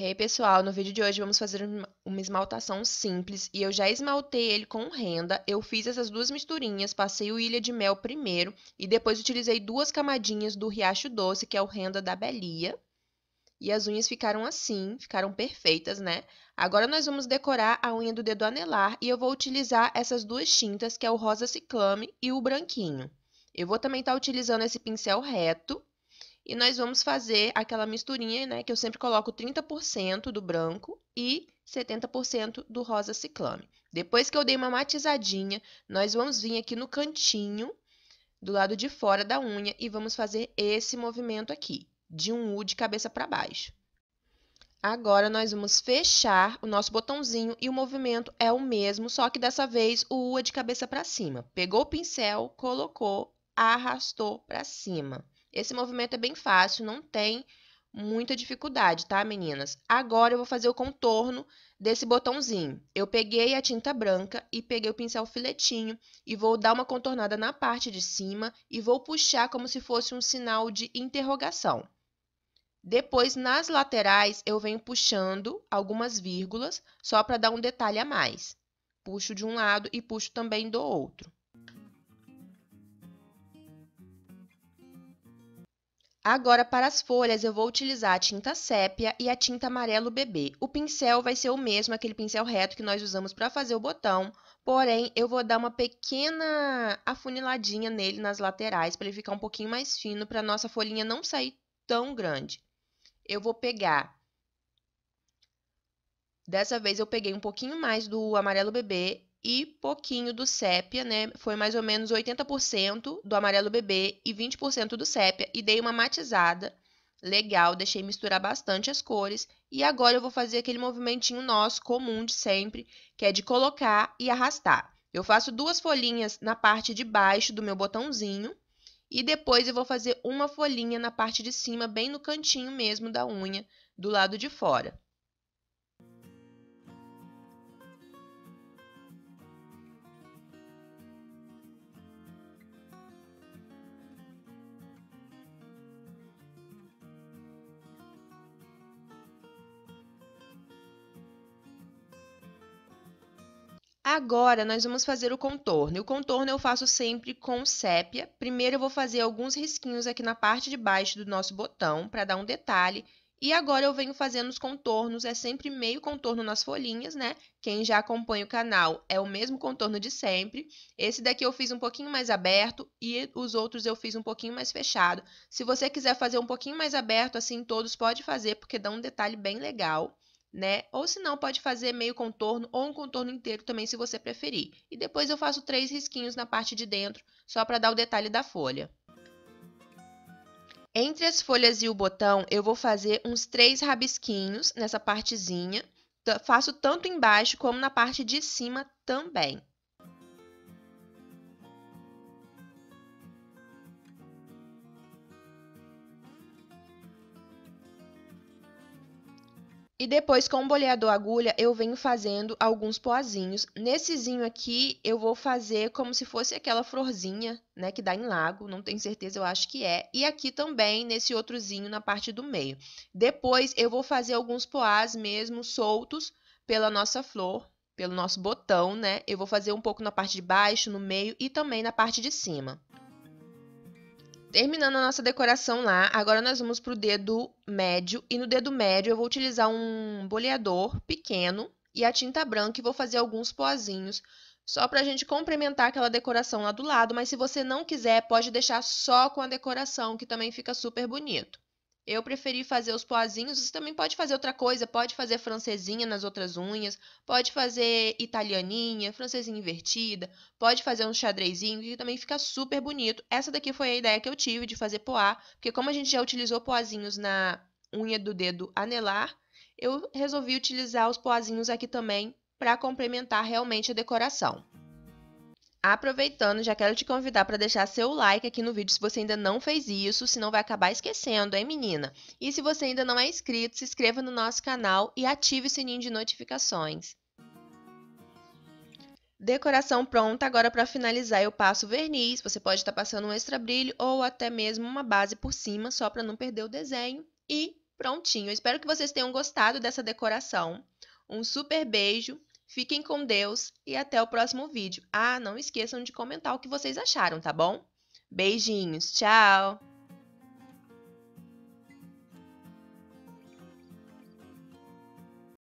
Hey pessoal, no vídeo de hoje vamos fazer uma esmaltação simples e eu já esmaltei ele com renda, eu fiz essas duas misturinhas, passei o Ilha de Mel primeiro e depois utilizei duas camadinhas do Riacho Doce, que é o renda da Belia. E as unhas ficaram assim, ficaram perfeitas, né? Agora nós vamos decorar a unha do dedo anelar e eu vou utilizar essas duas tintas, que é o rosa ciclame e o branquinho. Eu vou também estar tá utilizando esse pincel reto e nós vamos fazer aquela misturinha, né, que eu sempre coloco 30% do branco e 70% do rosa ciclame. Depois que eu dei uma matizadinha, nós vamos vir aqui no cantinho, do lado de fora da unha, e vamos fazer esse movimento aqui, de um U de cabeça para baixo. Agora, nós vamos fechar o nosso botãozinho e o movimento é o mesmo, só que dessa vez o U é de cabeça para cima. Pegou o pincel, colocou, arrastou para cima. Esse movimento é bem fácil, não tem muita dificuldade, tá, meninas? Agora eu vou fazer o contorno desse botãozinho. Eu peguei a tinta branca e peguei o pincel filetinho e vou dar uma contornada na parte de cima e vou puxar como se fosse um sinal de interrogação. Depois, nas laterais, eu venho puxando algumas vírgulas só para dar um detalhe a mais. Puxo de um lado e puxo também do outro. Agora, para as folhas, eu vou utilizar a tinta sépia e a tinta amarelo bebê. O pincel vai ser o mesmo, aquele pincel reto que nós usamos para fazer o botão, porém, eu vou dar uma pequena afuniladinha nele nas laterais para ele ficar um pouquinho mais fino, para a nossa folhinha não sair tão grande. Eu vou pegar... Dessa vez, eu peguei um pouquinho mais do amarelo bebê e pouquinho do sépia, né? Foi mais ou menos 80% do amarelo bebê e 20% do sépia. E dei uma matizada legal, deixei misturar bastante as cores. E agora eu vou fazer aquele movimentinho nosso comum de sempre, que é de colocar e arrastar. Eu faço duas folhinhas na parte de baixo do meu botãozinho. E depois eu vou fazer uma folhinha na parte de cima, bem no cantinho mesmo da unha, do lado de fora. Agora, nós vamos fazer o contorno. o contorno eu faço sempre com sépia. Primeiro, eu vou fazer alguns risquinhos aqui na parte de baixo do nosso botão, para dar um detalhe. E agora eu venho fazendo os contornos, é sempre meio contorno nas folhinhas, né? Quem já acompanha o canal é o mesmo contorno de sempre. Esse daqui eu fiz um pouquinho mais aberto e os outros eu fiz um pouquinho mais fechado. Se você quiser fazer um pouquinho mais aberto, assim todos pode fazer, porque dá um detalhe bem legal né? Ou se não, pode fazer meio contorno ou um contorno inteiro também, se você preferir. E depois eu faço três risquinhos na parte de dentro, só para dar o detalhe da folha. Entre as folhas e o botão, eu vou fazer uns três rabisquinhos nessa partezinha. Faço tanto embaixo como na parte de cima também. E depois, com o boleador agulha, eu venho fazendo alguns poazinhos. Nessezinho aqui, eu vou fazer como se fosse aquela florzinha, né, que dá em lago. Não tenho certeza, eu acho que é. E aqui também, nesse outrozinho, na parte do meio. Depois, eu vou fazer alguns poás mesmo soltos pela nossa flor, pelo nosso botão, né? Eu vou fazer um pouco na parte de baixo, no meio e também na parte de cima terminando a nossa decoração lá, agora nós vamos pro dedo médio. E no dedo médio eu vou utilizar um boleador pequeno e a tinta branca e vou fazer alguns pozinhos só para a gente complementar aquela decoração lá do lado, mas se você não quiser, pode deixar só com a decoração, que também fica super bonito. Eu preferi fazer os poazinhos. Você também pode fazer outra coisa, pode fazer francesinha nas outras unhas, pode fazer italianinha, francesinha invertida, pode fazer um xadrezinho que também fica super bonito. Essa daqui foi a ideia que eu tive de fazer poá, porque como a gente já utilizou poazinhos na unha do dedo anelar, eu resolvi utilizar os poazinhos aqui também para complementar realmente a decoração. Aproveitando, já quero te convidar para deixar seu like aqui no vídeo se você ainda não fez isso, senão vai acabar esquecendo, hein, menina? E se você ainda não é inscrito, se inscreva no nosso canal e ative o sininho de notificações. Decoração pronta, agora para finalizar eu passo verniz, você pode estar tá passando um extra brilho ou até mesmo uma base por cima, só para não perder o desenho. E prontinho, espero que vocês tenham gostado dessa decoração. Um super beijo Fiquem com Deus e até o próximo vídeo. Ah, não esqueçam de comentar o que vocês acharam, tá bom? Beijinhos, tchau!